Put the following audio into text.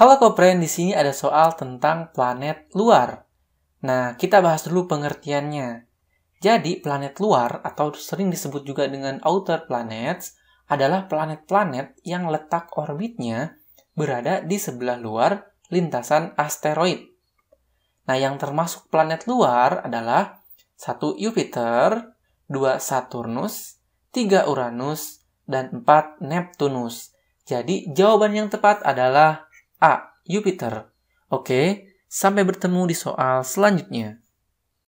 Halo Kopren, di sini ada soal tentang planet luar. Nah, kita bahas dulu pengertiannya. Jadi, planet luar atau sering disebut juga dengan outer planets adalah planet-planet yang letak orbitnya berada di sebelah luar lintasan asteroid. Nah, yang termasuk planet luar adalah 1 Jupiter, 2 Saturnus, 3 Uranus, dan 4 Neptunus. Jadi jawaban yang tepat adalah A. Jupiter. Oke, sampai bertemu di soal selanjutnya.